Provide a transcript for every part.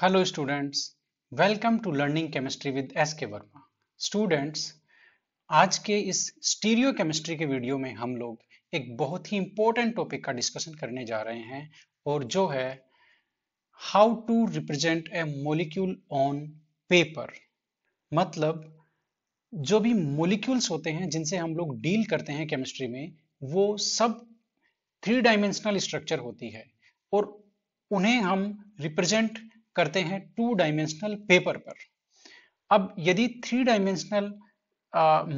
hello students welcome to learning chemistry with S K Verma students आज के इस stereo chemistry के वीडियो में हम लोग एक बहुत ही इंपॉर्टेंट टॉपिक का डिस्कशन करने जा रहे हैं और जो है how to represent a molecule on paper मतलब जो भी मोलिक्यूल्स होते हैं जिनसे हम लोग डील करते हैं केमिस्ट्री में वो सब थ्री डायमेंशनल स्ट्रक्चर होती है और उन्हें हम रिप्रेजेंट करते हैं टू डायमेंशनल पेपर पर अब यदि थ्री डायमेंशनल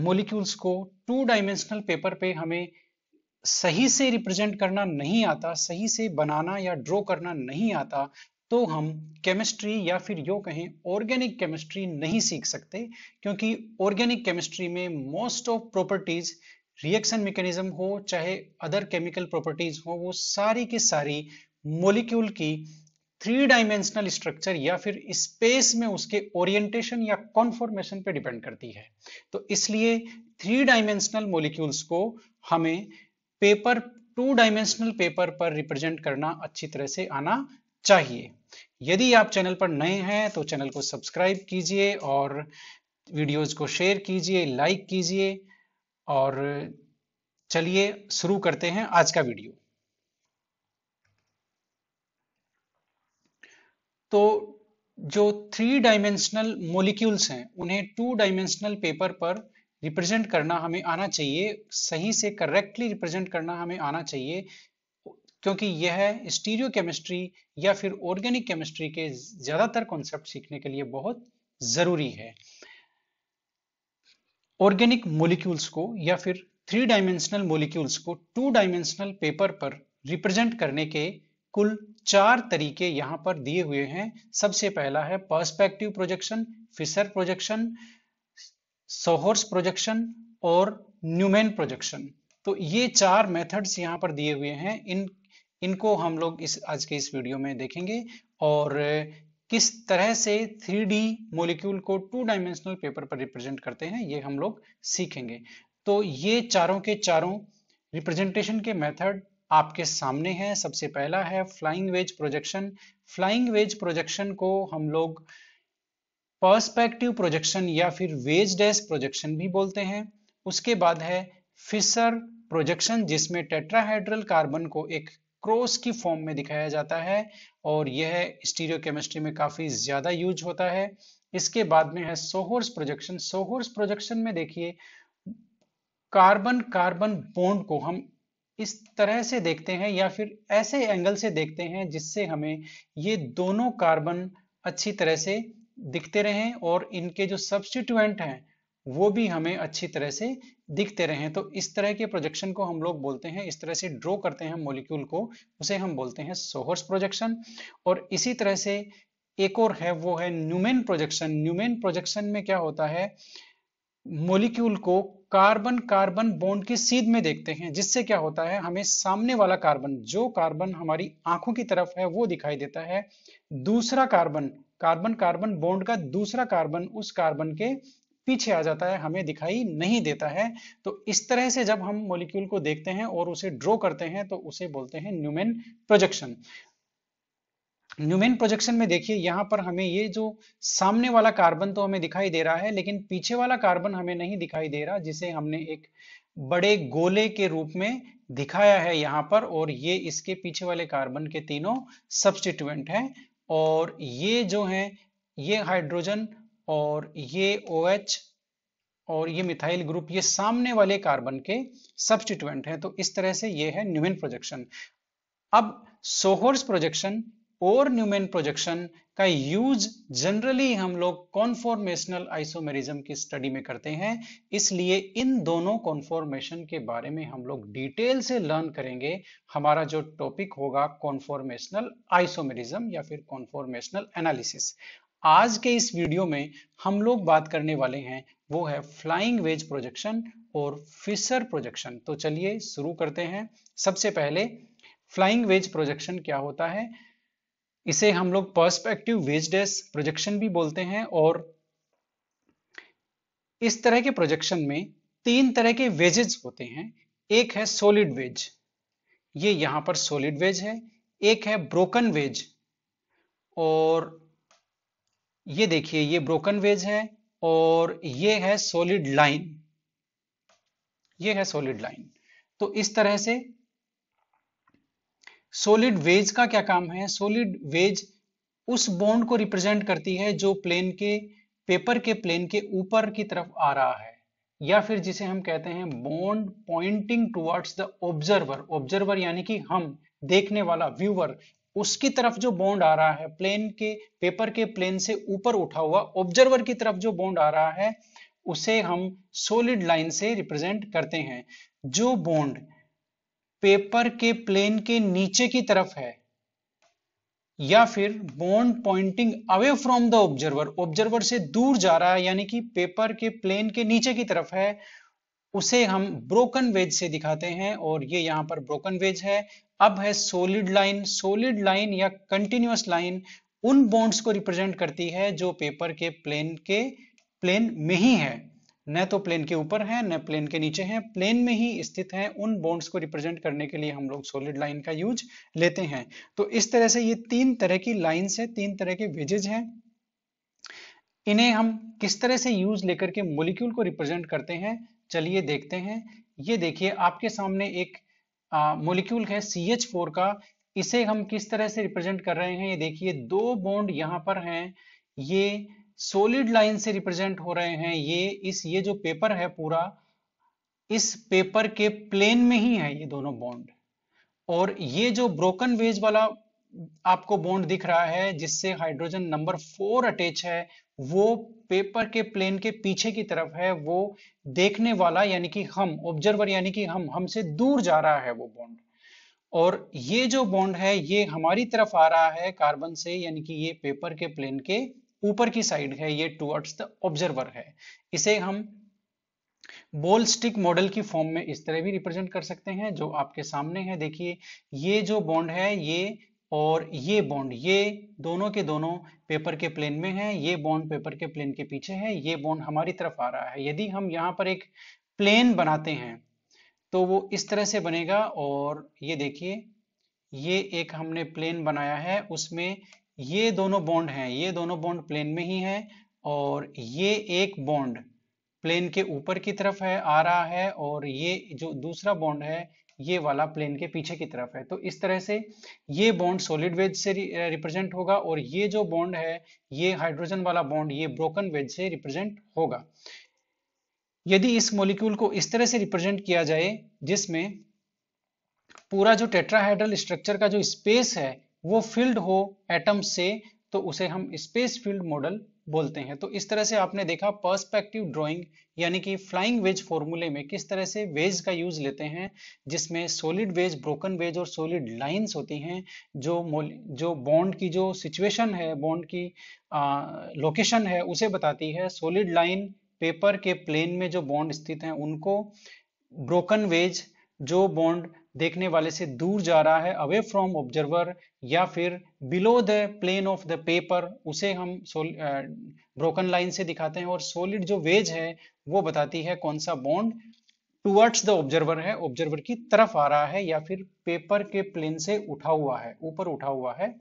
मोलिक्यूल्स को टू डायमेंशनल पेपर पे हमें सही से रिप्रेजेंट करना नहीं आता सही से बनाना या ड्रॉ करना नहीं आता तो हम केमिस्ट्री या फिर यो कहें ऑर्गेनिक केमिस्ट्री नहीं सीख सकते क्योंकि ऑर्गेनिक केमिस्ट्री में most of properties reaction mechanism हो चाहे अदर केमिकल प्रॉपर्टीज हो वो सारी की सारी मोलिक्यूल की थ्री डायमेंशनल स्ट्रक्चर या फिर स्पेस में उसके ओरिएंटेशन या कॉन्फॉर्मेशन पे डिपेंड करती है तो इसलिए थ्री डायमेंशनल मोलिक्यूल्स को हमें पेपर टू डायमेंशनल पेपर पर रिप्रेजेंट करना अच्छी तरह से आना चाहिए यदि आप चैनल पर नए हैं तो चैनल को सब्सक्राइब कीजिए और वीडियोज को शेयर कीजिए लाइक कीजिए और चलिए शुरू करते हैं आज का वीडियो तो जो थ्री डायमेंशनल मोलिक्यूल्स हैं उन्हें टू डायमेंशनल पेपर पर रिप्रेजेंट करना हमें आना चाहिए सही से करेक्टली रिप्रेजेंट करना हमें आना चाहिए क्योंकि यह स्टीरियो केमिस्ट्री या फिर ऑर्गेनिक केमिस्ट्री के ज्यादातर कॉन्सेप्ट सीखने के लिए बहुत जरूरी है ऑर्गेनिक मोलिक्यूल्स को या फिर थ्री डायमेंशनल मोलिक्यूल्स को टू डायमेंशनल पेपर पर रिप्रेजेंट करने के कुल चार तरीके यहां पर दिए हुए हैं सबसे पहला है perspective projection Fischer projection sawhorse projection और न्यूमेन प्रोजेक्शन तो ये चार मेथड्स यहां पर दिए हुए हैं इन इनको हम लोग इस आज के इस वीडियो में देखेंगे और किस तरह से 3D मॉलिक्यूल को टू डायमेंशनल पेपर पर रिप्रेजेंट करते हैं ये हम लोग सीखेंगे तो ये चारों के चारों रिप्रेजेंटेशन के मेथड आपके सामने है सबसे पहला है flying wedge projection flying wedge projection को हम लोग पर्सपेक्टिव प्रोजेक्शन या फिर वेज डेस प्रोजेक्शन भी बोलते हैं उसके बाद है फिसर प्रोजेक्शन जिसमें टेट्राहाइड्रल कार्बन को एक क्रॉस की फॉर्म में दिखाया जाता है और यह स्टीरियोकेमिस्ट्री में काफी ज्यादा यूज होता है इसके बाद में है सोहोर्स प्रोजेक्शन सोहोर्स प्रोजेक्शन में देखिए कार्बन कार्बन बॉन्ड को हम इस तरह से देखते हैं या फिर ऐसे एंगल से देखते हैं जिससे हमें ये दोनों कार्बन अच्छी तरह से दिखते रहें और इनके जो सब्सटीट्यूएंट हैं वो भी हमें अच्छी तरह से दिखते रहें तो इस तरह के प्रोजेक्शन को हम लोग बोलते हैं इस तरह से ड्रॉ करते हैं मॉलिक्यूल को उसे हम बोलते हैं सोहर्स प्रोजेक्शन और इसी तरह से एक और है वो है न्यूमेन प्रोजेक्शन न्यूमेन प्रोजेक्शन में क्या होता है मोलिक्यूल को कार्बन कार्बन बॉन्ड की सीध में देखते हैं जिससे क्या होता है हमें सामने वाला कार्बन जो कार्बन हमारी आंखों की तरफ है वो दिखाई देता है दूसरा कार्बन कार्बन कार्बन बॉन्ड का दूसरा कार्बन उस कार्बन के पीछे आ जाता है हमें दिखाई नहीं देता है तो इस तरह से जब हम मोलिक्यूल को देखते हैं और उसे ड्रॉ करते हैं तो उसे बोलते हैं न्यूमेन प्रोजेक्शन न्यूमेन प्रोजेक्शन में देखिए यहाँ पर हमें ये जो सामने वाला कार्बन तो हमें दिखाई दे रहा है लेकिन पीछे वाला कार्बन हमें नहीं दिखाई दे रहा जिसे हमने एक बड़े गोले के रूप में दिखाया है यहाँ पर और ये इसके पीछे वाले कार्बन के तीनों सब्सटीट्यूएंट हैं और ये जो है ये हाइड्रोजन और ये ओ OH और ये मिथाइल ग्रुप ये सामने वाले कार्बन के सब्सटीट्यूएंट हैं तो इस तरह से ये है न्यूमेन प्रोजेक्शन अब सोहोर्स प्रोजेक्शन और न्यूमेन प्रोजेक्शन का यूज जनरली हम लोग कॉन्फॉर्मेशनल आइसोमेरिज्म की स्टडी में करते हैं इसलिए इन दोनों कॉन्फॉर्मेशन के बारे में हम लोग डिटेल से लर्न करेंगे हमारा जो टॉपिक होगा कॉन्फॉर्मेशनल आइसोमेरिज्म या फिर कॉन्फॉर्मेशनल एनालिसिस आज के इस वीडियो में हम लोग बात करने वाले हैं वो है फ्लाइंग वेज प्रोजेक्शन और फिशर प्रोजेक्शन तो चलिए शुरू करते हैं सबसे पहले फ्लाइंग वेज प्रोजेक्शन क्या होता है इसे हम लोग पर्सपेक्टिव वेजडेस प्रोजेक्शन भी बोलते हैं और इस तरह के प्रोजेक्शन में तीन तरह के वेजेज होते हैं एक है सोलिड वेज ये यहां पर सोलिड वेज है एक है ब्रोकन वेज और ये देखिए ये ब्रोकन वेज है और ये है सोलिड लाइन ये है सोलिड लाइन तो इस तरह से सोलिड वेज का क्या काम है सोलिड वेज उस बॉन्ड को रिप्रेजेंट करती है जो प्लेन के पेपर के प्लेन के ऊपर की तरफ आ रहा है या फिर जिसे हम कहते हैं bond pointing towards the observer observer यानी कि हम देखने वाला व्यूवर उसकी तरफ जो बॉन्ड आ रहा है प्लेन के पेपर के प्लेन से ऊपर उठा हुआ ऑब्जर्वर की तरफ जो बॉन्ड आ रहा है उसे हम सोलिड लाइन से रिप्रेजेंट करते हैं जो बॉन्ड पेपर के प्लेन के नीचे की तरफ है या फिर bond pointing away from the observer observer से दूर जा रहा है यानी कि पेपर के प्लेन के नीचे की तरफ है उसे हम ब्रोकन वेज से दिखाते हैं और ये यहां पर ब्रोकन वेज है अब है सोलिड लाइन सोलिड लाइन या कंटिन्यूस लाइन उन बॉन्ड्स को रिप्रेजेंट करती है जो पेपर के प्लेन के प्लेन में ही है न तो प्लेन के ऊपर है न प्लेन के नीचे है प्लेन में ही स्थित है उन बॉन्ड्स को रिप्रेजेंट करने के लिए हम लोग सोलिड लाइन का यूज लेते हैं तो इस तरह से ये तीन तरह की लाइन्स है तीन तरह के वेजेज हैं इन्हें हम किस तरह से यूज लेकर के मोलिक्यूल को रिप्रेजेंट करते हैं चलिए देखते हैं ये देखिए आपके सामने एक मोलिक्यूल है सी एच फोर का इसे हम किस तरह से रिप्रेजेंट कर रहे हैं ये देखिए दो बॉन्ड यहाँ पर हैं ये सोलिड लाइन से रिप्रेजेंट हो रहे हैं ये इस ये जो पेपर है पूरा इस पेपर के प्लेन में ही है ये दोनों बॉन्ड और ये जो ब्रोकन वेज वाला आपको बॉन्ड दिख रहा है जिससे हाइड्रोजन नंबर फोर अटैच है वो पेपर के प्लेन के पीछे की तरफ है वो देखने वाला यानी कि हम ऑब्जर्वर यानी कि हम हमसे दूर जा रहा है वो बॉन्ड और ये जो बॉन्ड है ये हमारी तरफ आ रहा है कार्बन से यानी कि ये पेपर के प्लेन के ऊपर की साइड है ये टुवर्ड्स द ऑब्जर्वर है इसे हम बोल स्टिक मॉडल की फॉर्म में इस तरह भी रिप्रेजेंट कर सकते हैं जो आपके सामने है देखिए ये जो बॉन्ड है ये और ये बॉन्ड ये दोनों के दोनों पेपर के प्लेन में है ये बॉन्ड पेपर के प्लेन के पीछे है ये बॉन्ड हमारी तरफ आ रहा है यदि हम यहाँ पर एक प्लेन बनाते हैं तो वो इस तरह से बनेगा और ये देखिए ये एक हमने प्लेन बनाया है उसमें ये दोनों बॉन्ड हैं ये दोनों बॉन्ड प्लेन में ही हैं और ये एक बॉन्ड प्लेन के ऊपर की तरफ है आ रहा है और ये जो दूसरा बॉन्ड है ये वाला प्लेन के पीछे की तरफ है तो इस तरह से ये बॉन्ड सॉलिड वेज से रिप्रेजेंट होगा और ये जो बॉन्ड है ये हाइड्रोजन वाला बॉन्ड ये ब्रोकन वेज से रिप्रेजेंट होगा यदि इस मॉलिक्यूल को इस तरह से रिप्रेजेंट किया जाए जिसमें पूरा जो टेट्राहाइड्रल स्ट्रक्चर का जो स्पेस है वो फील्ड हो एटम से तो उसे हम स्पेस फील्ड मॉडल बोलते हैं तो इस तरह से आपने देखा पर्सपेक्टिव ड्राइंग यानी कि फ्लाइंग वेज फॉर्मूले में किस तरह से वेज का यूज लेते हैं जिसमें सॉलिड वेज ब्रोकन वेज और सॉलिड लाइंस होती हैं जो जो बॉन्ड की जो सिचुएशन है बॉन्ड की लोकेशन है उसे बताती है सॉलिड लाइन पेपर के प्लेन में जो बॉन्ड स्थित हैं उनको ब्रोकन वेज जो बॉन्ड देखने वाले से दूर जा रहा है अवे फ्रॉम ऑब्जर्वर या फिर below the plane of the paper उसे हम ब्रोकन लाइन से दिखाते हैं और सोलिड जो वेज है वो बताती है कौन सा बॉन्ड टूवर्ड्स द ऑब्जर्वर है ऑब्जर्वर की तरफ आ रहा है या फिर पेपर के प्लेन से उठा हुआ है ऊपर उठा हुआ है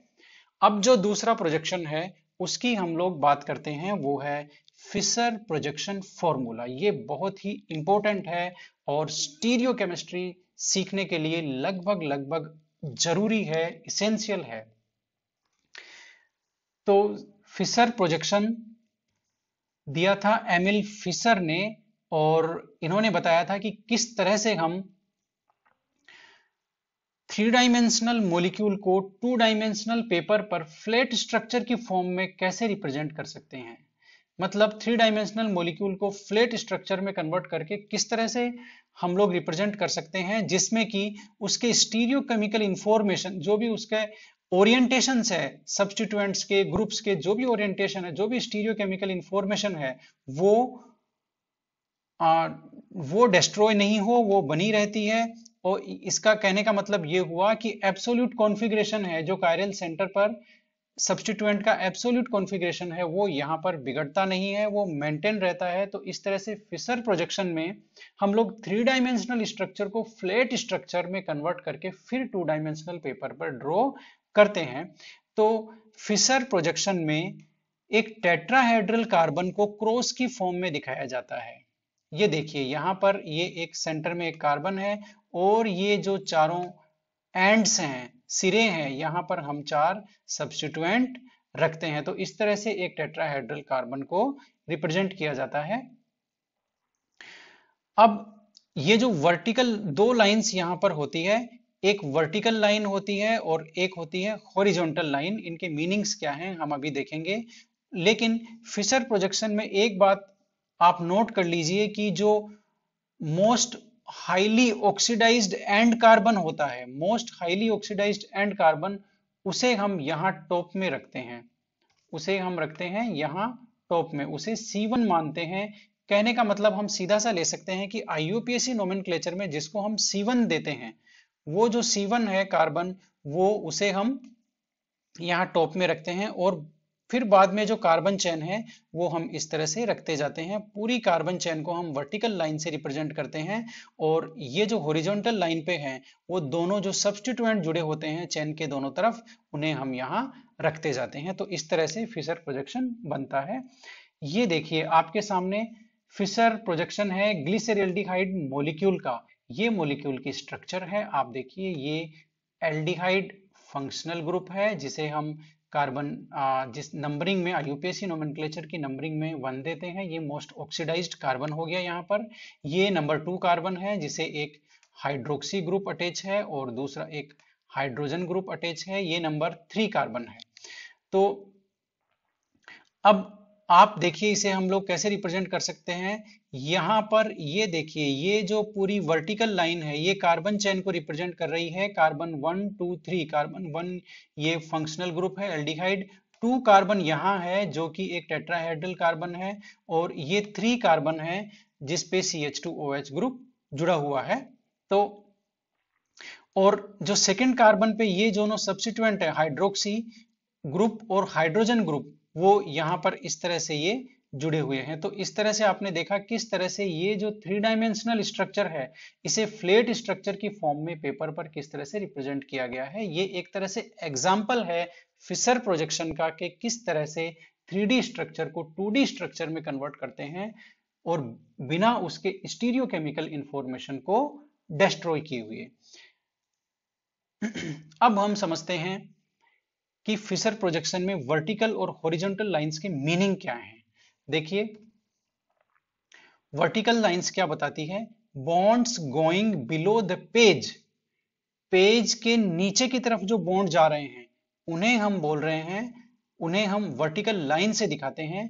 अब जो दूसरा प्रोजेक्शन है उसकी हम लोग बात करते हैं वो है फिशर प्रोजेक्शन फॉर्मूला ये बहुत ही इंपॉर्टेंट है और स्टीरियो केमिस्ट्री सीखने के लिए लगभग लगभग जरूरी है इसेंशियल है तो फिशर प्रोजेक्शन दिया था एमिल फिशर ने और इन्होंने बताया था कि किस तरह से हम थ्री डायमेंशनल मोलिक्यूल को टू डायमेंशनल पेपर पर फ्लैट स्ट्रक्चर की फॉर्म में कैसे रिप्रेजेंट कर सकते हैं मतलब थ्री डायमेंशनल मोलिक्यूल को फ्लैट स्ट्रक्चर में कन्वर्ट करके किस तरह से हम लोग रिप्रेजेंट कर सकते हैं जिसमें कि उसके स्टीरियो केमिकल इंफॉर्मेशन जो भी उसके ओरिएंटेशन है सब्सटीट्यूएंट्स के ग्रुप्स के जो भी ओरिएंटेशन है जो भी स्टीरियो केमिकल इंफॉर्मेशन है वो आ, वो डिस्ट्रॉय नहीं हो वो बनी रहती है और इसका कहने का मतलब ये हुआ कि एब्सोल्यूट कॉन्फ़िगरेशन है जो कायरल सेंटर पर सब्सटीट्यूएंट का एब्सोल्यूट कॉन्फ़िगरेशन है वो यहाँ पर बिगड़ता नहीं है वो मेंटेन रहता है तो इस तरह से फिशर प्रोजेक्शन में हम लोग थ्री डायमेंशनल स्ट्रक्चर को फ्लैट स्ट्रक्चर में कन्वर्ट करके फिर टू डायमेंशनल पेपर पर ड्रॉ करते हैं तो फिशर प्रोजेक्शन में एक टेट्राहेड्रल कार्बन को क्रॉस की फॉर्म में दिखाया जाता है ये देखिए यहाँ पर ये एक सेंटर में एक कार्बन है और ये जो चारों एंड्स हैं सिरे हैं यहाँ पर हम चार सब्सिट्यूएंट रखते हैं तो इस तरह से एक टेट्राहेड्रल कार्बन को रिप्रेजेंट किया जाता है अब ये जो वर्टिकल दो लाइंस यहाँ पर होती है एक वर्टिकल लाइन होती है और एक होती है हॉरिजॉन्टल लाइन इनके मीनिंग्स क्या हैं हम अभी देखेंगे लेकिन फिशर प्रोजेक्शन में एक बात आप नोट कर लीजिए कि जो most highly oxidised carbon होता है most highly oxidised carbon उसे हम यहां टॉप में रखते हैं उसे हम रखते हैं यहां टॉप में उसे C1 मानते हैं कहने का मतलब हम सीधा सा ले सकते हैं कि आईयूपीएससी नोमेनक्लेचर में जिसको हम C1 देते हैं वो जो C1 है कार्बन वो उसे हम यहाँ टॉप में रखते हैं और फिर बाद में जो कार्बन चैन है वो हम इस तरह से रखते जाते हैं पूरी कार्बन चैन को हम वर्टिकल लाइन से रिप्रेजेंट करते हैं और ये जो होरिजोनटल लाइन पे हैं वो दोनों जो सब्सटीट्यूएंट जुड़े होते हैं चैन के दोनों तरफ उन्हें हम यहाँ रखते जाते हैं तो इस तरह से फिशर प्रोजेक्शन बनता है ये देखिए आपके सामने फिशर प्रोजेक्शन है ग्लिसरेल्डिहाइड मोलिक्यूल का ये मोलिक्यूल की स्ट्रक्चर है आप देखिए ये एल्डिहाइड फंक्शनल ग्रुप है जिसे हम कार्बन जिस नंबरिंग में यूपीएससी नोमेनक्लेचर की नंबरिंग में वन देते हैं ये मोस्ट ऑक्सीडाइज्ड कार्बन हो गया यहाँ पर ये नंबर टू कार्बन है जिसे एक हाइड्रोक्सी ग्रुप अटैच है और दूसरा एक हाइड्रोजन ग्रुप अटैच है ये नंबर थ्री कार्बन है तो अब आप देखिए इसे हम लोग कैसे रिप्रेजेंट कर सकते हैं यहां पर ये देखिए ये जो पूरी वर्टिकल लाइन है ये कार्बन चेन को रिप्रेजेंट कर रही है carbon one two three carbon one ये फंक्शनल ग्रुप है एल्डिहाइड टू कार्बन यहाँ है जो कि एक टेट्राहेड्रल कार्बन है और ये थ्री कार्बन है जिसपे C H two O H group जुड़ा हुआ है तो और जो सेकेंड कार्बन पे ये दोनों सब्सिट्यूएंट है हाइड्रोक्सी ग्रुप और हाइड्रोजन ग्रुप वो यहाँ पर इस तरह से ये जुड़े हुए हैं तो इस तरह से आपने देखा किस तरह से ये जो थ्री डायमेंशनल स्ट्रक्चर है इसे फ्लेट स्ट्रक्चर की फॉर्म में पेपर पर किस तरह से रिप्रेजेंट किया गया है ये एक तरह से एग्जाम्पल है फिशर प्रोजेक्शन का कि किस तरह से थ्री स्ट्रक्चर को टू स्ट्रक्चर में कन्वर्ट करते हैं और बिना उसके स्टीरियोकेमिकल इंफॉर्मेशन को डिस्ट्रॉय किए हुए अब हम समझते हैं कि फिशर प्रोजेक्शन में वर्टिकल और हॉरिजॉन्टल लाइंस के मीनिंग क्या हैं देखिए वर्टिकल लाइंस क्या बताती है bonds going below the page page के नीचे की तरफ जो बॉन्ड जा रहे हैं उन्हें हम बोल रहे हैं उन्हें हम वर्टिकल लाइन से दिखाते हैं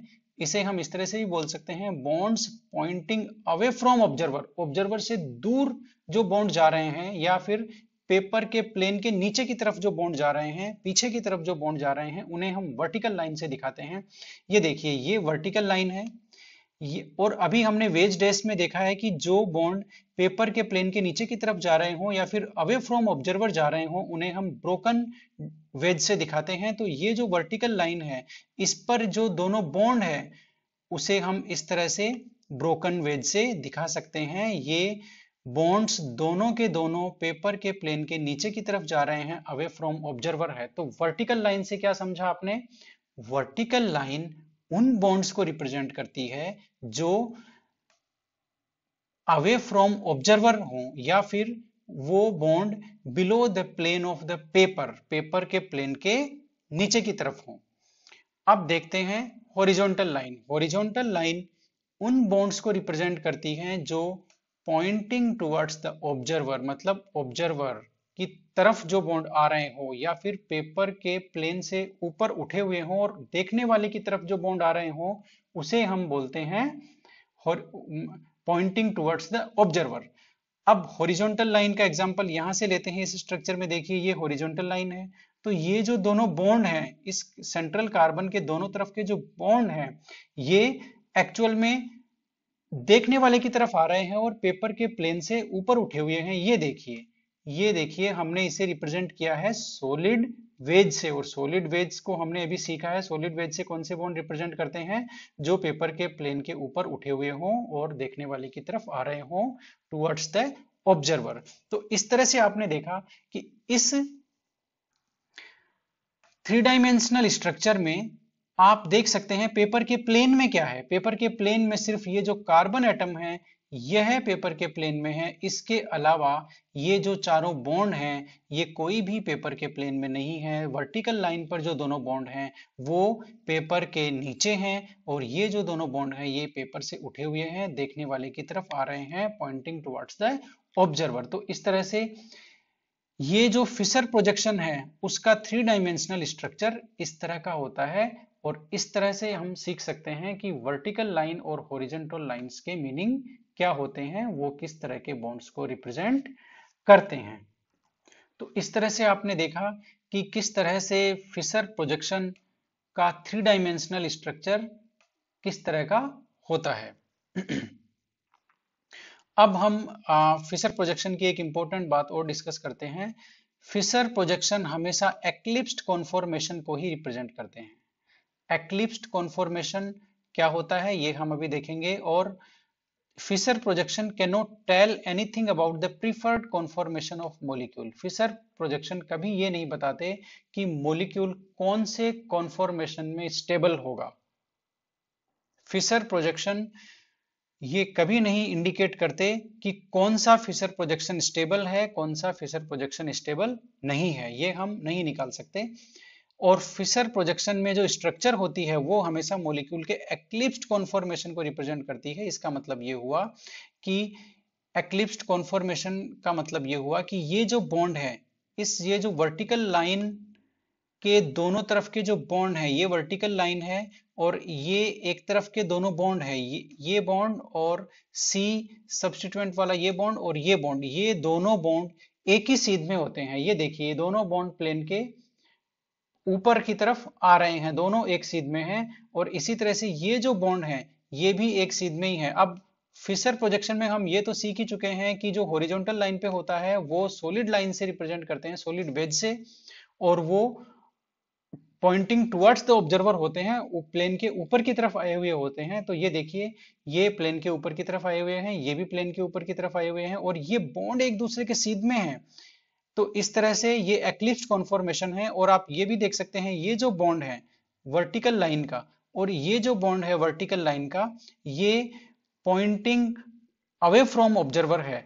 इसे हम इस तरह से भी बोल सकते हैं bonds pointing away from observer observer से दूर जो बॉन्ड जा रहे हैं या फिर पेपर के प्लेन के नीचे की तरफ जो बॉन्ड जा रहे हैं पीछे की तरफ जो बॉन्ड जा रहे हैं उन्हें हम वर्टिकल लाइन से दिखाते हैं ये देखिए ये वर्टिकल लाइन है ये और अभी हमने वेज डेस्क में देखा है कि जो बॉन्ड पेपर के प्लेन के नीचे की तरफ जा रहे हो या फिर अवे फ्रॉम ऑब्जर्वर जा रहे हो उन्हें हम ब्रोकन वेज से दिखाते हैं तो ये जो वर्टिकल लाइन है इस पर जो दोनों बॉन्ड है उसे हम इस तरह से ब्रोकन वेज से दिखा सकते हैं ये बॉन्ड्स दोनों के दोनों पेपर के प्लेन के नीचे की तरफ जा रहे हैं अवे फ्रॉम ऑब्जर्वर है तो वर्टिकल लाइन से क्या समझा आपने वर्टिकल लाइन उन बॉन्ड्स को रिप्रेजेंट करती है जो अवे फ्रॉम ऑब्जर्वर हो या फिर वो bond below the plane of the paper paper के प्लेन के नीचे की तरफ हो अब देखते हैं हॉरिजॉन्टल लाइन हॉरिजॉन्टल लाइन उन बॉन्ड्स को रिप्रेजेंट करती है जो पॉइंटिंग टुवर्ड्स द ऑब्जर्वर मतलब ऑब्जर्वर की तरफ जो बॉन्ड आ रहे हो या फिर पेपर के प्लेन से ऊपर उठे हुए हो और देखने वाले की तरफ जो बॉन्ड आ रहे हो उसे हम बोलते हैं पॉइंटिंग टुवर्ड्स द ऑब्जर्वर अब हॉरिजॉन्टल लाइन का एग्जांपल यहां से लेते हैं इस स्ट्रक्चर में देखिए ये हॉरिजॉन्टल लाइन है तो ये जो दोनों बॉन्ड हैं इस सेंट्रल कार्बन के दोनों तरफ के जो बॉन्ड हैं ये एक्चुअल में देखने वाले की तरफ आ रहे हैं और पेपर के प्लेन से ऊपर उठे हुए हैं ये देखिए ये देखिए हमने इसे रिप्रेजेंट किया है सोलिड वेज से और सोलिड वेज को हमने अभी सीखा है सोलिड वेज से कौन से बॉन्ड रिप्रेजेंट करते हैं जो पेपर के प्लेन के ऊपर उठे हुए हों और देखने वाले की तरफ आ रहे हों टूवर्ड्स द ऑब्जर्वर तो इस तरह से आपने देखा कि इस थ्री डायमेंशनल स्ट्रक्चर में आप देख सकते हैं पेपर के प्लेन में क्या है पेपर के प्लेन में सिर्फ ये जो कार्बन एटम है यह पेपर के प्लेन में है इसके अलावा ये जो चारों बॉन्ड हैं ये कोई भी पेपर के प्लेन में नहीं है वर्टिकल लाइन पर जो दोनों बॉन्ड हैं वो पेपर के नीचे हैं और ये जो दोनों बॉन्ड हैं ये पेपर से उठे हुए हैं देखने वाले की तरफ आ रहे हैं पॉइंटिंग टुवर्ड्स द ऑब्जर्वर तो इस तरह से ये जो फिशर प्रोजेक्शन है उसका थ्री डायमेंशनल स्ट्रक्चर इस तरह का होता है और इस तरह से हम सीख सकते हैं कि वर्टिकल लाइन और होरिजेंटल लाइंस के मीनिंग क्या होते हैं वो किस तरह के बॉन्ड्स को रिप्रेजेंट करते हैं तो इस तरह से आपने देखा कि किस तरह से फिशर प्रोजेक्शन का थ्री डायमेंशनल स्ट्रक्चर किस तरह का होता है अब हम फिशर प्रोजेक्शन की एक इंपॉर्टेंट बात और डिस्कस करते हैं फिशर प्रोजेक्शन हमेशा एक्लिप्स्ड कॉन्फॉर्मेशन को ही रिप्रेजेंट करते हैं एक्लिप्स्ड कॉन्फॉर्मेशन क्या होता है ये हम अभी देखेंगे और Fischer projection can not tell anything about the preferred conformation of molecule Fischer projection कभी ये नहीं बताते कि मोलिक्यूल कौन से कॉन्फॉर्मेशन में स्टेबल होगा फिशर प्रोजेक्शन ये कभी नहीं इंडिकेट करते कि कौन सा फिशर प्रोजेक्शन स्टेबल है कौन सा फिशर प्रोजेक्शन स्टेबल नहीं है ये हम नहीं निकाल सकते और फिशर प्रोजेक्शन में जो स्ट्रक्चर होती है वो हमेशा मोलिक्यूल के एक्लिप्स्ड कॉन्फॉर्मेशन को रिप्रेजेंट करती है इसका मतलब ये हुआ कि एक्लिप्स्ड कॉन्फॉर्मेशन का मतलब ये हुआ कि ये जो बॉन्ड है इस ये जो वर्टिकल लाइन के दोनों तरफ के जो बॉन्ड है ये वर्टिकल लाइन है और ये एक तरफ के दोनों बॉन्ड है ये ये बॉन्ड और सी सब्सिट्यूएंट वाला ये बॉन्ड और ये बॉन्ड ये दोनों बॉन्ड एक ही सीध में होते हैं ये देखिए दोनों बॉन्ड प्लेन के ऊपर की तरफ आ रहे हैं दोनों एक सीध में हैं और इसी तरह से ये जो बॉन्ड है ये भी एक सीध में ही है अब फिशर प्रोजेक्शन में हम ये तो सीख ही चुके हैं कि जो होरिजोनटल लाइन पे होता है वो सॉलिड लाइन से रिप्रेजेंट करते हैं सोलिड वेज से और वो पॉइंटिंग टुवर्ड्स द ऑब्जर्वर होते हैं वो प्लेन के ऊपर की तरफ आए हुए होते हैं तो ये देखिए ये प्लेन के ऊपर की तरफ आए हुए हैं ये भी प्लेन के ऊपर की तरफ आए हुए हैं और ये बॉन्ड एक दूसरे के सीध में है तो इस तरह से ये एक्लिप्स कॉन्फॉर्मेशन है और आप ये भी देख सकते हैं ये जो बॉन्ड है वर्टिकल लाइन का और ये जो बॉन्ड है वर्टिकल लाइन का ये पॉइंटिंग अवे फ्रॉम ऑब्जर्वर है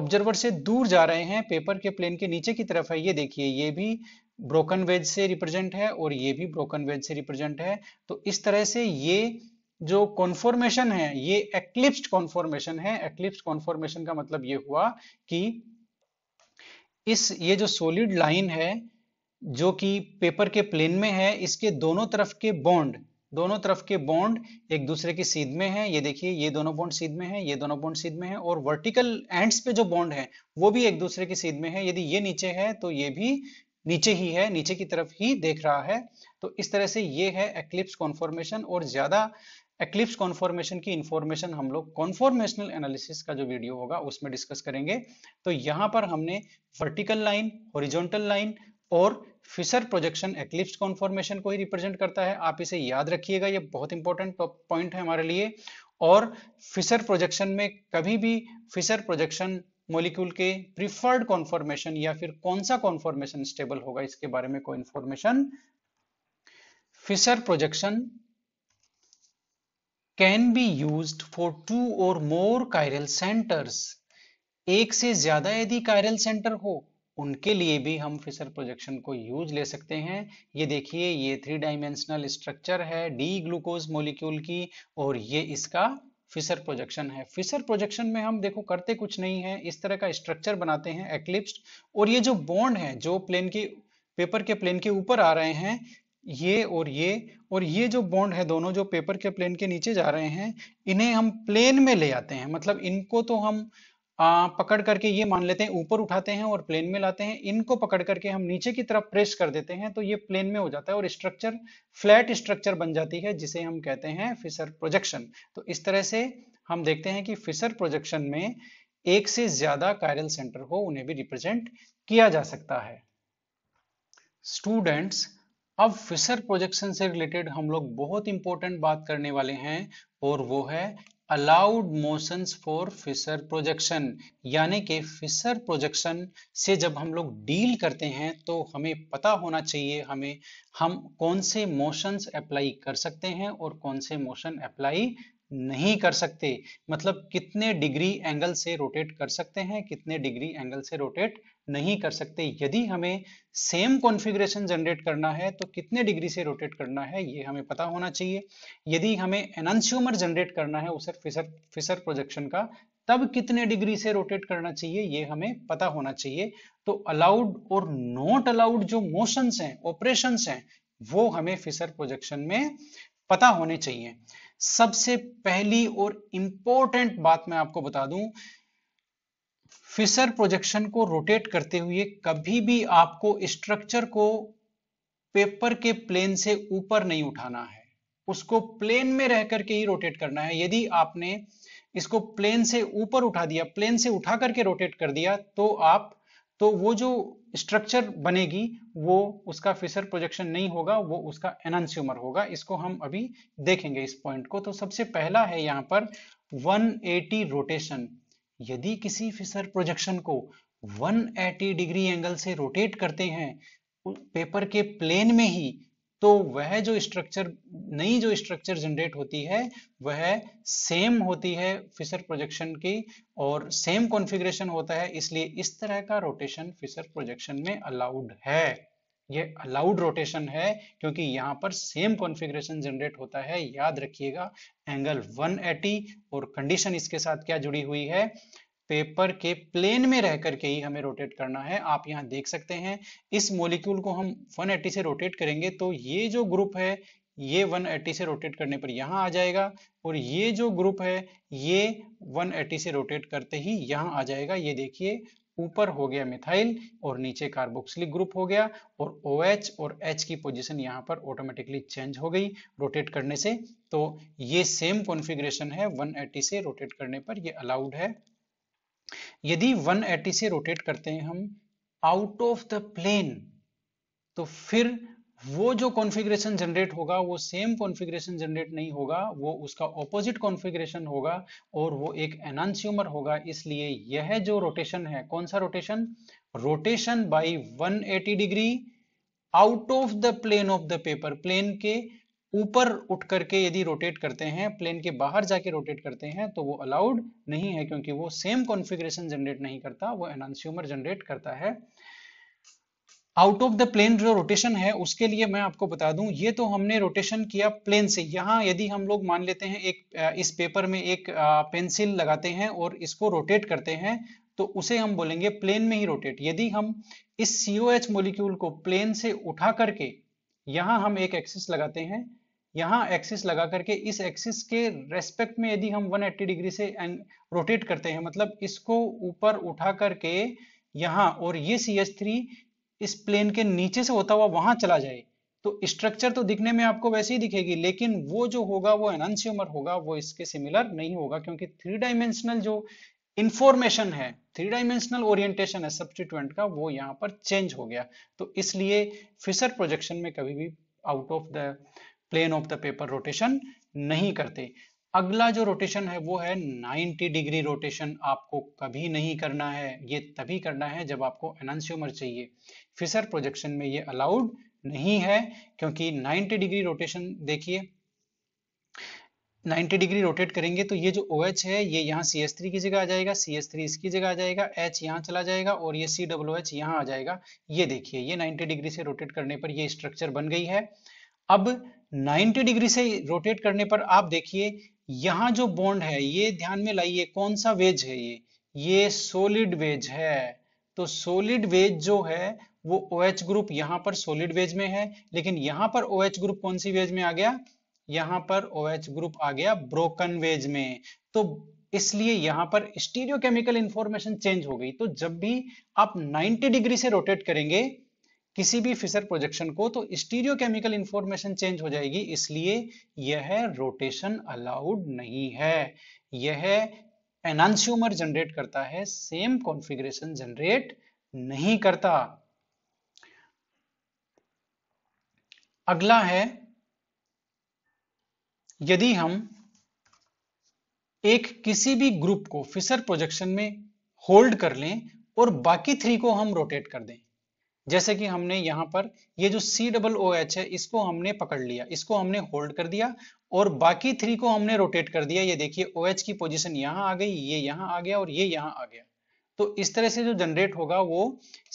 ऑब्जर्वर से दूर जा रहे हैं पेपर के प्लेन के नीचे की तरफ है ये देखिए ये भी ब्रोकन वेज से रिप्रेजेंट है और ये भी ब्रोकन वेज से रिप्रेजेंट है तो इस तरह से ये जो कॉन्फॉर्मेशन है ये एक्लिप्स कॉन्फॉर्मेशन है एक्लिप्स कॉन्फॉर्मेशन का मतलब ये हुआ कि इस ये जो सोलिड लाइन है जो कि पेपर के प्लेन में है इसके दोनों तरफ के बॉन्ड दोनों तरफ के बॉन्ड एक दूसरे के सीध में है ये देखिए ये दोनों बॉन्ड सीध में है ये दोनों बॉन्ड सीध में है और वर्टिकल एंड्स पे जो बॉन्ड है वो भी एक दूसरे के सीध में है यदि ये नीचे है तो ये भी नीचे ही है नीचे की तरफ ही देख रहा है तो इस तरह से ये है एक्लिप्स कॉन्फॉर्मेशन और ज्यादा एक्लिप्स कॉन्फॉर्मेशन की इंफॉर्मेशन हम लोग कॉन्फॉर्मेशनल एनालिसिस का जो वीडियो होगा उसमें डिस्कस करेंगे तो यहाँ पर हमने वर्टिकल लाइन हॉरिजॉन्टल लाइन और फिशर प्रोजेक्शन एक्लिप्स कॉन्फॉर्मेशन को ही रिप्रेजेंट करता है आप इसे याद रखिएगा ये बहुत इंपॉर्टेंट पॉइंट है हमारे लिए और फिशर प्रोजेक्शन में कभी भी फिशर प्रोजेक्शन मोलिक्यूल के प्रिफर्ड कॉन्फॉर्मेशन या फिर कौन सा कॉन्फॉर्मेशन स्टेबल होगा इसके बारे में कोई information Fischer projection can be use for two और मोर कायरल सेंटर्स एक से ज्यादा यदि कायरल सेंटर हो उनके लिए भी हम फिशर प्रोजेक्शन को यूज ले सकते हैं ये देखिए ये थ्री डायमेंशनल स्ट्रक्चर है डी ग्लूकोज मोलिक्यूल की और ये इसका फिशर प्रोजेक्शन है फिशर प्रोजेक्शन में हम देखो करते कुछ नहीं है इस तरह का स्ट्रक्चर बनाते हैं एक्लिप्स और ये जो बॉन्ड है जो प्लेन के पेपर के प्लेन के ऊपर आ रहे हैं ये और ये और ये जो बॉन्ड है दोनों जो पेपर के प्लेन के नीचे जा रहे हैं इन्हें हम प्लेन में ले आते हैं मतलब इनको तो हम आ, पकड़ करके ये मान लेते हैं ऊपर उठाते हैं और प्लेन में लाते हैं इनको पकड़ करके हम नीचे की तरफ प्रेस कर देते हैं तो ये प्लेन में हो जाता है और स्ट्रक्चर फ्लैट स्ट्रक्चर बन जाती है जिसे हम कहते हैं फिसर प्रोजेक्शन तो इस तरह से हम देखते हैं कि फिसर प्रोजेक्शन में एक से ज्यादा कायरल सेंटर हो उन्हें भी रिप्रेजेंट किया जा सकता है स्टूडेंट्स अब फिशर प्रोजेक्शन से रिलेटेड हम लोग बहुत इंपॉर्टेंट बात करने वाले हैं और वो है allowed motions for Fischer projection यानी कि फिशर प्रोजेक्शन से जब हम लोग डील करते हैं तो हमें पता होना चाहिए हमें हम कौन से मोशन अप्लाई कर सकते हैं और कौन से मोशन अप्लाई नहीं कर सकते मतलब कितने डिग्री एंगल से रोटेट कर सकते हैं कितने डिग्री एंगल से रोटेट नहीं कर सकते यदि हमें सेम कॉन्फ़िगरेशन जनरेट करना है तो कितने डिग्री से रोटेट करना है ये हमें पता होना चाहिए यदि हमें एनंस्यूमर जनरेट करना है उसे फिसर फिसर प्रोजेक्शन का तब कितने डिग्री से रोटेट करना चाहिए ये हमें पता होना चाहिए तो अलाउड और नॉट अलाउड जो मोशंस हैं ऑपरेशंस हैं वो हमें फिसर प्रोजेक्शन में पता होने चाहिए सबसे पहली और इंपॉर्टेंट बात मैं आपको बता दूं फिशर प्रोजेक्शन को रोटेट करते हुए कभी भी आपको स्ट्रक्चर को पेपर के प्लेन से ऊपर नहीं उठाना है उसको प्लेन में रह करके ही रोटेट करना है यदि आपने इसको प्लेन से ऊपर उठा दिया प्लेन से उठा करके रोटेट कर दिया तो आप तो वो जो स्ट्रक्चर बनेगी वो उसका फिशर प्रोजेक्शन नहीं होगा वो उसका एनंस्यूमर होगा इसको हम अभी देखेंगे इस पॉइंट को तो सबसे पहला है यहाँ पर 180 रोटेशन यदि किसी फिशर प्रोजेक्शन को 180 डिग्री एंगल से रोटेट करते हैं पेपर के प्लेन में ही तो वह जो स्ट्रक्चर नई जो स्ट्रक्चर जनरेट होती है वह सेम होती है फिशर प्रोजेक्शन की और सेम कॉन्फ़िगरेशन होता है इसलिए इस तरह का रोटेशन फिशर प्रोजेक्शन में अलाउड है ये अलाउड रोटेशन है क्योंकि यहाँ पर सेम कॉन्फ़िगरेशन जनरेट होता है याद रखिएगा एंगल 180 और कंडीशन इसके साथ क्या जुड़ी हुई है पेपर के प्लेन में रह करके ही हमें रोटेट करना है आप यहाँ देख सकते हैं इस मोलिक्यूल को हम 180 से रोटेट करेंगे तो ये जो ग्रुप है ये 180 से रोटेट करने पर यहाँ आ जाएगा और ये जो ग्रुप है ये 180 से रोटेट करते ही यहाँ आ जाएगा ये देखिए ऊपर हो गया मिथाइल और नीचे कार्बोक्सिलिक ग्रुप हो गया और ओ OH और एच की पोजिशन यहाँ पर ऑटोमेटिकली चेंज हो गई रोटेट करने से तो ये सेम कॉन्फ़िगरेशन है 180 से रोटेट करने पर ये अलाउड है यदि 180 से रोटेट करते हैं हम आउट ऑफ द प्लेन तो फिर वो जो कॉन्फ़िगरेशन जनरेट होगा वो सेम कॉन्फ़िगरेशन जनरेट नहीं होगा वो उसका ऑपोजिट कॉन्फ़िगरेशन होगा और वो एक एनान्स्यूमर होगा इसलिए यह जो रोटेशन है कौन सा rotation rotation by 180 degree out of the plane of the paper plane के ऊपर उठ करके यदि रोटेट करते हैं प्लेन के बाहर जाके रोटेट करते हैं तो वो अलाउड नहीं है क्योंकि वो सेम कॉन्फ़िगरेशन जनरेट नहीं करता वो एनांस्यूमर जनरेट करता है आउट ऑफ द प्लेन जो रोटेशन है उसके लिए मैं आपको बता दूं ये तो हमने रोटेशन किया प्लेन से यहाँ यदि हम लोग मान लेते हैं एक इस पेपर में एक पेंसिल लगाते हैं और इसको रोटेट करते हैं तो उसे हम बोलेंगे प्लेन में ही रोटेट यदि हम इस सीओ एच मोलिक्यूल को प्लेन से उठा करके यहां हम एक एक्सिस लगाते हैं यहाँ एक्सिस लगा करके इस एक्सिस के रेस्पेक्ट में यदि हम 180 डिग्री से रोटेट करते हैं मतलब इसको ऊपर उठा करके यहाँ और ये सी एस थ्री इस प्लेन के नीचे से होता हुआ वहां चला जाए तो स्ट्रक्चर तो दिखने में आपको वैसे ही दिखेगी लेकिन वो जो होगा वो एनंस्यूमर होगा वो इसके सिमिलर नहीं होगा क्योंकि थ्री डायमेंशनल जो इंफॉर्मेशन है थ्री डायमेंशनल ओरिएंटेशन है सब्सिट्यूएंट का वो यहाँ पर चेंज हो गया तो इसलिए फिशर प्रोजेक्शन में कभी भी out of the plane of the paper rotation नहीं करते अगला जो रोटेशन है वो है 90 डिग्री रोटेशन आपको कभी नहीं करना है ये तभी करना है जब आपको एनांस्योमर चाहिए फिशर प्रोजेक्शन में ये अलाउड नहीं है क्योंकि 90 डिग्री रोटेशन देखिए 90 डिग्री रोटेट करेंगे तो ये जो ओ OH है ये यहाँ सी एस थ्री की जगह आ जाएगा सी एस थ्री इसकी जगह आ जाएगा एच यहाँ चला जाएगा और ये सी डब्ल्यू एच यहाँ आ जाएगा ये देखिए ये 90 डिग्री से रोटेट करने पर ये स्ट्रक्चर बन गई है अब 90 डिग्री से रोटेट करने पर आप देखिए यहां जो बॉन्ड है ये ध्यान में लाइए कौन सा वेज है ये ये सोलिड वेज है तो सोलिड वेज जो है वो ओ OH ग्रुप यहां पर सोलिड वेज में है लेकिन यहां पर ओ OH ग्रुप कौन सी वेज में आ गया यहां पर ओ OH ग्रुप आ गया ब्रोकन वेज में तो इसलिए यहां पर स्टीरियोकेमिकल इंफॉर्मेशन चेंज हो गई तो जब भी आप 90 डिग्री से रोटेट करेंगे किसी भी फिशर प्रोजेक्शन को तो स्टीरियोकेमिकल इंफॉर्मेशन चेंज हो जाएगी इसलिए यह रोटेशन अलाउड नहीं है यह एनान्स्यूमर जनरेट करता है सेम कॉन्फ़िगरेशन जनरेट नहीं करता अगला है यदि हम एक किसी भी ग्रुप को फिशर प्रोजेक्शन में होल्ड कर लें और बाकी थ्री को हम रोटेट कर दें जैसे कि हमने यहाँ पर ये जो सी डबल ओ एच है इसको हमने पकड़ लिया इसको हमने होल्ड कर दिया और बाकी थ्री को हमने रोटेट कर दिया ये देखिए ओ एच की पोजिशन यहाँ आ गई ये यहाँ आ गया और ये यहाँ आ गया तो इस तरह से जो जनरेट होगा वो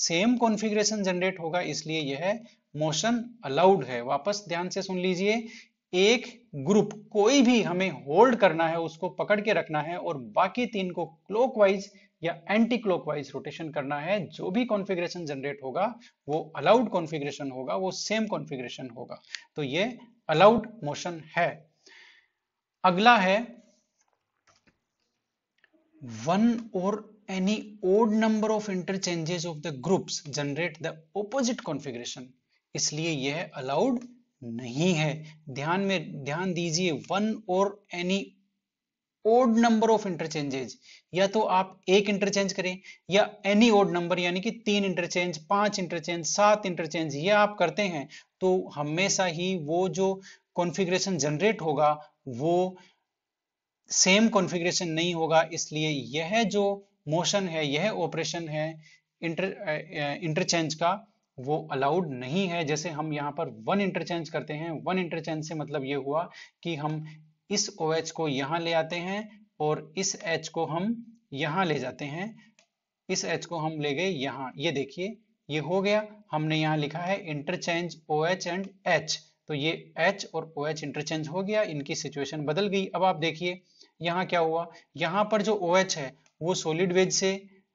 सेम कॉन्फ़िगरेशन जनरेट होगा इसलिए यह मोशन अलाउड है वापस ध्यान से सुन लीजिए एक ग्रुप कोई भी हमें होल्ड करना है उसको पकड़ के रखना है और बाकी तीन को क्लॉकवाइज या एंटी क्लॉकवाइज रोटेशन करना है जो भी कॉन्फ़िगरेशन जनरेट होगा वो अलाउड कॉन्फ़िगरेशन होगा वो सेम कॉन्फ़िगरेशन होगा तो ये अलाउड मोशन है अगला है वन और any odd number of interchanges of the groups generate the opposite configuration इसलिए यह अलाउड नहीं है ध्यान में ध्यान दीजिए वन और any odd number of interchanges या तो आप एक इंटरचेंज करें या एनी ओड नंबर यानी कि तीन इंटरचेंज पांच इंटरचेंज सात इंटरचेंज ये आप करते हैं तो हमेशा ही वो जो कॉन्फ़िगरेशन जनरेट होगा वो सेम कॉन्फ़िगरेशन नहीं होगा इसलिए यह जो मोशन है यह ऑपरेशन है इंटर इंटरचेंज का वो अलाउड नहीं है जैसे हम यहाँ पर वन इंटरचेंज करते हैं वन इंटरचेंज से मतलब ये हुआ कि हम इस ओ OH को यहाँ ले आते हैं और इस एच को हम यहाँ ले जाते हैं इस एच को हम ले गए यहाँ ये देखिए ये हो गया हमने यहाँ लिखा है interchange O H and H तो ये एच और ओ एच इंटरचेंज हो गया इनकी सिचुएशन बदल गई अब आप देखिए यहाँ क्या हुआ यहाँ पर जो ओ OH है वो सोलिड वेज से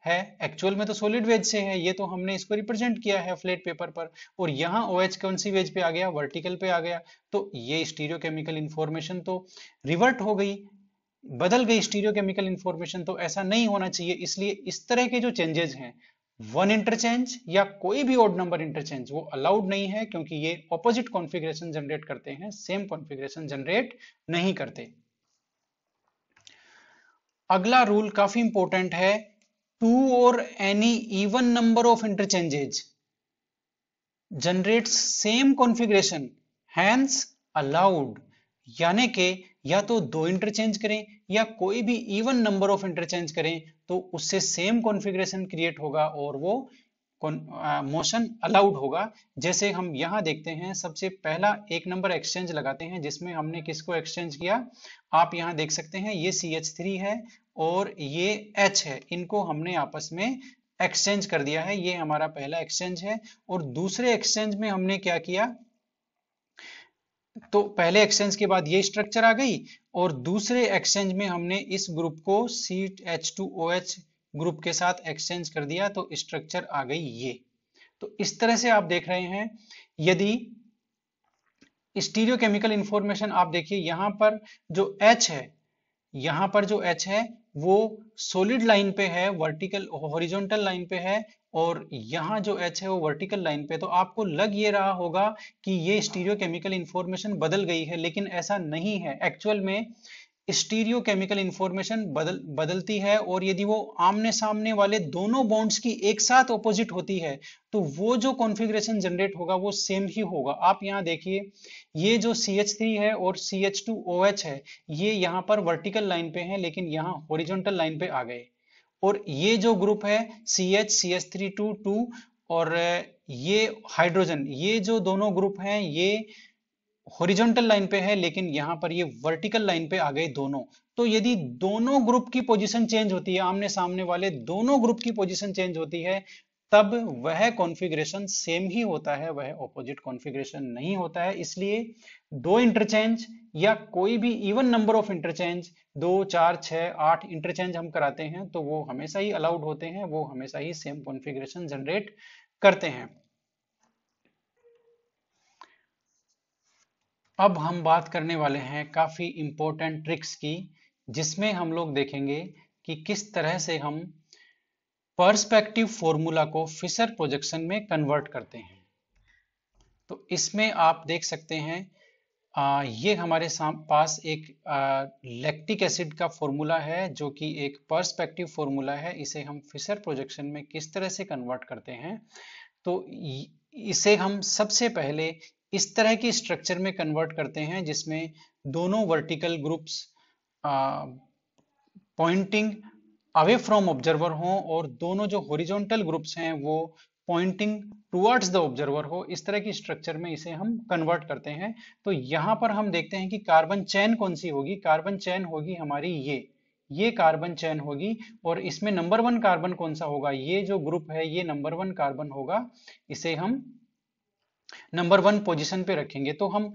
है एक्चुअल में तो सोलिड वेज से है ये तो हमने इसको रिप्रेजेंट किया है फ्लेट पेपर पर और यहाँ ओ एच कौन सी वेज पे आ गया वर्टिकल पे आ गया तो ये स्टीरियो केमिकल इंफॉर्मेशन तो रिवर्ट हो गई बदल गई स्टीरियो केमिकल इंफॉर्मेशन तो ऐसा नहीं होना चाहिए इसलिए इस तरह के जो चेंजेज हैं वन इंटरचेंज या कोई भी ओड नंबर इंटरचेंज वो अलाउड नहीं है क्योंकि ये ऑपोजिट कॉन्फ़िगरेशन जनरेट करते हैं सेम कॉन्फ़िगरेशन जनरेट नहीं करते अगला रूल काफी इंपॉर्टेंट है two or any even number of interchanges generates same configuration hence allowed यानी कि या तो दो इंटरचेंज करें या कोई भी इवन नंबर ऑफ इंटरचेंज करें तो उससे सेम कॉन्फ़िगरेशन क्रिएट होगा और वो मोशन अलाउड होगा जैसे हम यहां देखते हैं सबसे पहला एक नंबर एक्सचेंज लगाते हैं जिसमें हमने किसको एक्सचेंज किया आप यहां देख सकते हैं ये सी एच थ्री है और ये एच है इनको हमने आपस में एक्सचेंज कर दिया है ये हमारा पहला एक्सचेंज है और दूसरे एक्सचेंज में हमने क्या किया तो पहले एक्सचेंज के बाद ये स्ट्रक्चर आ गई और दूसरे एक्सचेंज में हमने इस ग्रुप को C H two O H group के साथ एक्सचेंज कर दिया तो स्ट्रक्चर आ गई ये तो इस तरह से आप देख रहे हैं यदि स्टीरियोकेमिकल इंफॉर्मेशन आप देखिए यहां पर जो एच है यहां पर जो एच है वो सॉलिड लाइन पे है वर्टिकल हॉरिजॉन्टल लाइन पे है और यहां जो एच है वो वर्टिकल लाइन पे तो आपको लग ये रहा होगा कि ये स्टीरियोकेमिकल इंफॉर्मेशन बदल गई है लेकिन ऐसा नहीं है एक्चुअल में स्टीरियो केमिकल इंफॉर्मेशन बदल बदलती है और यदि वो आमने सामने वाले दोनों बॉन्ड्स की एक साथ ऑपोजिट होती है तो वो जो कॉन्फ़िगरेशन जनरेट होगा वो सेम ही होगा आप यहाँ देखिए ये जो CH3 है और CH2OH है ये यहाँ पर वर्टिकल लाइन पे है लेकिन यहाँ हॉरिजॉन्टल लाइन पे आ गए और ये जो ग्रुप है CH, CH3, 2, 2 और ये हाइड्रोजन ये जो दोनों ग्रुप हैं ये हॉरिजॉन्टल लाइन पे है लेकिन यहां पर ये वर्टिकल लाइन पे आ गए दोनों तो यदि दोनों ग्रुप की पोजीशन चेंज होती है आमने सामने वाले दोनों ग्रुप की पोजीशन चेंज होती है तब वह कॉन्फ़िगरेशन सेम ही होता है वह ऑपोजिट कॉन्फ़िगरेशन नहीं होता है इसलिए दो इंटरचेंज या कोई भी इवन नंबर ऑफ इंटरचेंज दो चार छह आठ इंटरचेंज हम कराते हैं तो वो हमेशा ही अलाउड होते हैं वो हमेशा ही सेम कॉन्फ़िगरेशन जनरेट करते हैं अब हम बात करने वाले हैं काफ़ी इंपॉर्टेंट ट्रिक्स की जिसमें हम लोग देखेंगे कि किस तरह से हम पर्सपेक्टिव फॉर्मूला को फिशर प्रोजेक्शन में कन्वर्ट करते हैं तो इसमें आप देख सकते हैं आ, ये हमारे पास एक लैक्टिक एसिड का फॉर्मूला है जो कि एक पर्सपेक्टिव फॉर्मूला है इसे हम फिशर प्रोजेक्शन में किस तरह से कन्वर्ट करते हैं तो इसे हम सबसे पहले इस तरह की स्ट्रक्चर में कन्वर्ट करते हैं जिसमें दोनों vertical groups pointing away from observer हो और दोनों जो होरिजोनटल ग्रुप्स हैं वो पॉइंटिंग टूवर्ड्स द ऑब्जर्वर हो इस तरह की स्ट्रक्चर में इसे हम कन्वर्ट करते हैं तो यहां पर हम देखते हैं कि कार्बन चैन कौन सी होगी कार्बन चैन होगी हमारी ये ये कार्बन चैन होगी और इसमें नंबर वन कार्बन कौन सा होगा ये जो ग्रुप है ये नंबर वन कार्बन होगा इसे हम नंबर वन पोजीशन पे रखेंगे तो हम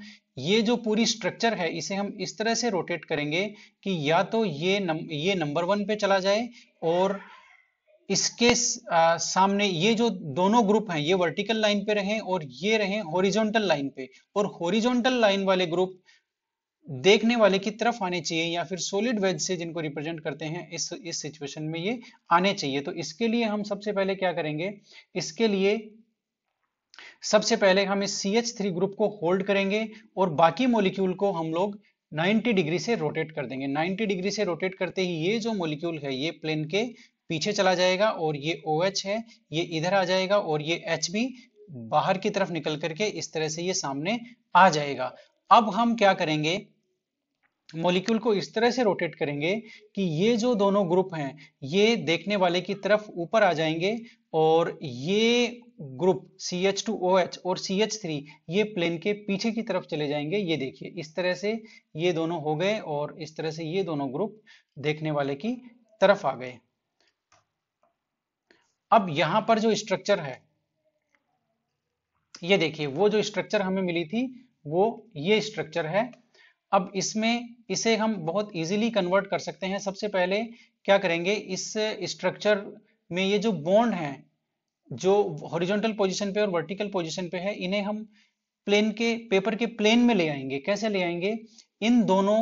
ये जो पूरी स्ट्रक्चर है इसे हम इस तरह से रोटेट करेंगे कि या तो ये नम, ये नंबर वन पे चला जाए और इसके आ, सामने ये जो दोनों ग्रुप हैं ये वर्टिकल लाइन पे रहें और ये रहें हॉरिजॉन्टल लाइन पे और हॉरिजॉन्टल लाइन वाले ग्रुप देखने वाले की तरफ आने चाहिए या फिर सोलिड वेज से जिनको रिप्रेजेंट करते हैं इस इस सिचुएशन में ये आने चाहिए तो इसके लिए हम सबसे पहले क्या करेंगे इसके लिए सबसे पहले हम इस सी एच थ्री ग्रुप को होल्ड करेंगे और बाकी मोलिक्यूल को हम लोग 90 डिग्री से रोटेट कर देंगे 90 डिग्री से रोटेट करते ही ये जो मोलिक्यूल है ये प्लेन के पीछे चला जाएगा और ये ओ OH है ये इधर आ जाएगा और ये एच भी बाहर की तरफ निकल करके इस तरह से ये सामने आ जाएगा अब हम क्या करेंगे मोलिक्यूल को इस तरह से रोटेट करेंगे कि ये जो दोनों ग्रुप हैं ये देखने वाले की तरफ ऊपर आ जाएंगे और ये group C H two O H और सी एच थ्री ये प्लेन के पीछे की तरफ चले जाएंगे ये देखिए इस तरह से ये दोनों हो गए और इस तरह से ये दोनों ग्रुप देखने वाले की तरफ आ गए अब यहां पर जो स्ट्रक्चर है ये देखिए वो जो स्ट्रक्चर हमें मिली थी वो ये स्ट्रक्चर है अब इसमें इसे हम बहुत इजीली कन्वर्ट कर सकते हैं सबसे पहले क्या करेंगे इस स्ट्रक्चर में ये जो बॉन्ड है जो हॉरिजॉन्टल पोजीशन पे और वर्टिकल पोजीशन पे है इन्हें हम प्लेन के पेपर के प्लेन में ले आएंगे कैसे ले आएंगे इन दोनों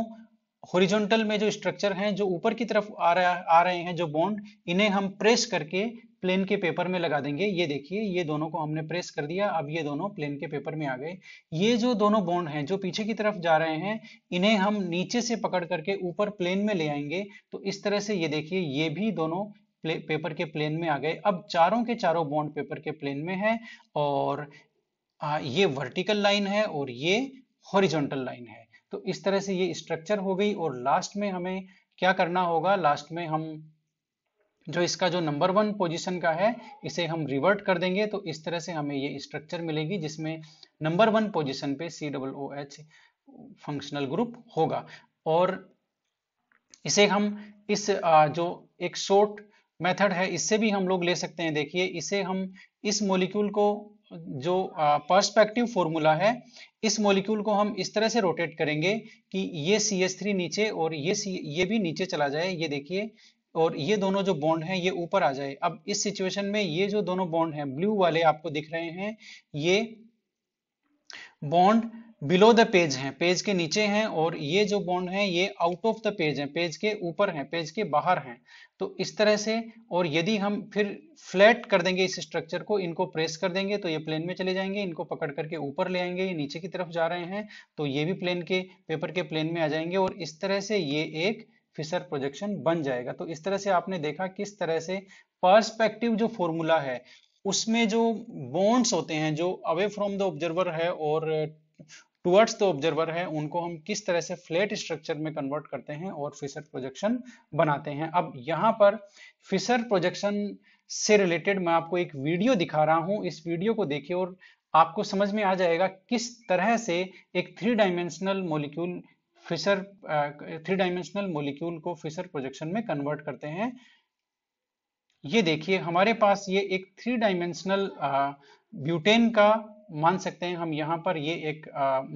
हॉरिजॉन्टल में जो स्ट्रक्चर हैं जो ऊपर की तरफ आ रहा आ रहे हैं जो बॉन्ड इन्हें हम प्रेस करके प्लेन के पेपर में लगा देंगे ये देखिए ये दोनों को हमने प्रेस कर दिया अब ये दोनों प्लेन के पेपर में आ गए ये जो दोनों बॉन्ड हैं जो पीछे की तरफ जा रहे हैं इन्हें हम नीचे से पकड़ करके ऊपर प्लेन में ले आएंगे तो इस तरह से ये देखिए ये भी दोनों पेपर के प्लेन में आ गए अब चारों के चारों बॉन्ड पेपर के प्लेन में है और आ, ये वर्टिकल लाइन है और ये हॉरिजॉन्टल लाइन है तो इस तरह से ये स्ट्रक्चर हो गई और लास्ट में हमें क्या करना होगा लास्ट में हम जो इसका जो नंबर वन पोजीशन का है इसे हम रिवर्ट कर देंगे तो इस तरह से हमें ये स्ट्रक्चर मिलेगी जिसमें नंबर वन पोजीशन पे C double O H functional group होगा और इसे हम इस जो एक शॉर्ट मेथड है इससे भी हम लोग ले सकते हैं देखिए इसे हम इस मॉलिक्यूल को जो पर्सपेक्टिव फॉर्मूला है इस मॉलिक्यूल को हम इस तरह से रोटेट करेंगे कि ये सी एस थ्री नीचे और ये सी ये भी नीचे चला जाए ये देखिए और ये दोनों जो बॉन्ड हैं ये ऊपर आ जाए अब इस सिचुएशन में ये जो दोनों बॉन्ड हैं ब्लू वाले आपको दिख रहे हैं ये बॉन्ड बिलो द पेज हैं पेज के नीचे हैं और ये जो बॉन्ड हैं ये आउट ऑफ द पेज हैं पेज के ऊपर हैं पेज के बाहर हैं तो इस तरह से और यदि हम फिर फ्लैट कर देंगे इस स्ट्रक्चर को इनको प्रेस कर देंगे तो ये प्लेन में चले जाएंगे इनको पकड़ करके ऊपर ले आएंगे ये नीचे की तरफ जा रहे हैं तो ये भी प्लेन के पेपर के प्लेन में आ जाएंगे और इस तरह से ये एक फिशर प्रोजेक्शन बन जाएगा तो इस तरह से आपने देखा किस तरह से पर्सपेक्टिव जो फॉर्मूला है उसमें जो बॉन्ड्स होते हैं जो अवे फ्रॉम द ऑब्जर्वर है और टुवर्ड्स द ऑब्जर्वर है उनको हम किस तरह से फ्लैट स्ट्रक्चर में कन्वर्ट करते हैं और फिशर प्रोजेक्शन बनाते हैं अब यहाँ पर फिशर प्रोजेक्शन से रिलेटेड मैं आपको एक वीडियो दिखा रहा हूँ इस वीडियो को देखिए और आपको समझ में आ जाएगा किस तरह से एक three dimensional molecule Fischer three dimensional molecule को फिशर प्रोजेक्शन में कन्वर्ट करते हैं ये देखिए हमारे पास ये एक थ्री डायमेंशनल ब्यूटेन का मान सकते हैं हम यहाँ पर ये एक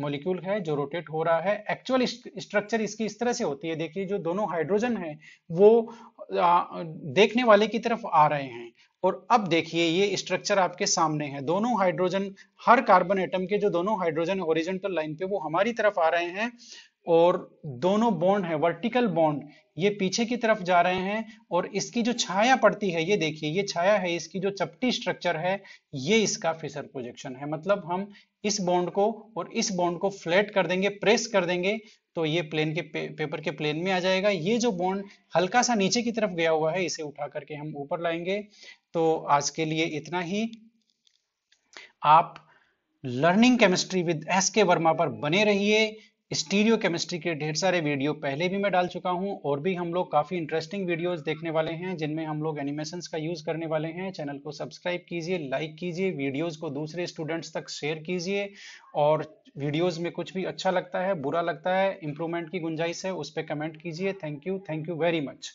मोलिक्यूल है जो रोटेट हो रहा है एक्चुअल स्ट्रक्चर इसकी इस तरह से होती है देखिए जो दोनों हाइड्रोजन है वो आ, देखने वाले की तरफ आ रहे हैं और अब देखिए ये स्ट्रक्चर आपके सामने है दोनों हाइड्रोजन हर कार्बन एटम के जो दोनों हाइड्रोजन ओरिजेंटल लाइन पे वो हमारी तरफ आ रहे हैं और दोनों बॉन्ड है वर्टिकल बॉन्ड ये पीछे की तरफ जा रहे हैं और इसकी जो छाया पड़ती है ये देखिए ये छाया है इसकी जो चपटी स्ट्रक्चर है ये इसका फिसर प्रोजेक्शन है मतलब हम इस बॉन्ड को और इस बॉन्ड को फ्लैट कर देंगे प्रेस कर देंगे तो ये प्लेन के पे, पेपर के प्लेन में आ जाएगा ये जो बॉन्ड हल्का सा नीचे की तरफ गया हुआ है इसे उठा करके हम ऊपर लाएंगे तो आज के लिए इतना ही आप learning chemistry with S K Verma पर बने रहिए स्टीरियो केमिस्ट्री के ढेर सारे वीडियो पहले भी मैं डाल चुका हूं और भी हम लोग काफ़ी इंटरेस्टिंग वीडियोस देखने वाले हैं जिनमें हम लोग एनिमेशन का यूज़ करने वाले हैं चैनल को सब्सक्राइब कीजिए लाइक कीजिए वीडियोस को दूसरे स्टूडेंट्स तक शेयर कीजिए और वीडियोस में कुछ भी अच्छा लगता है बुरा लगता है इंप्रूवमेंट की गुंजाइश है उस पर कमेंट कीजिए thank you thank you very much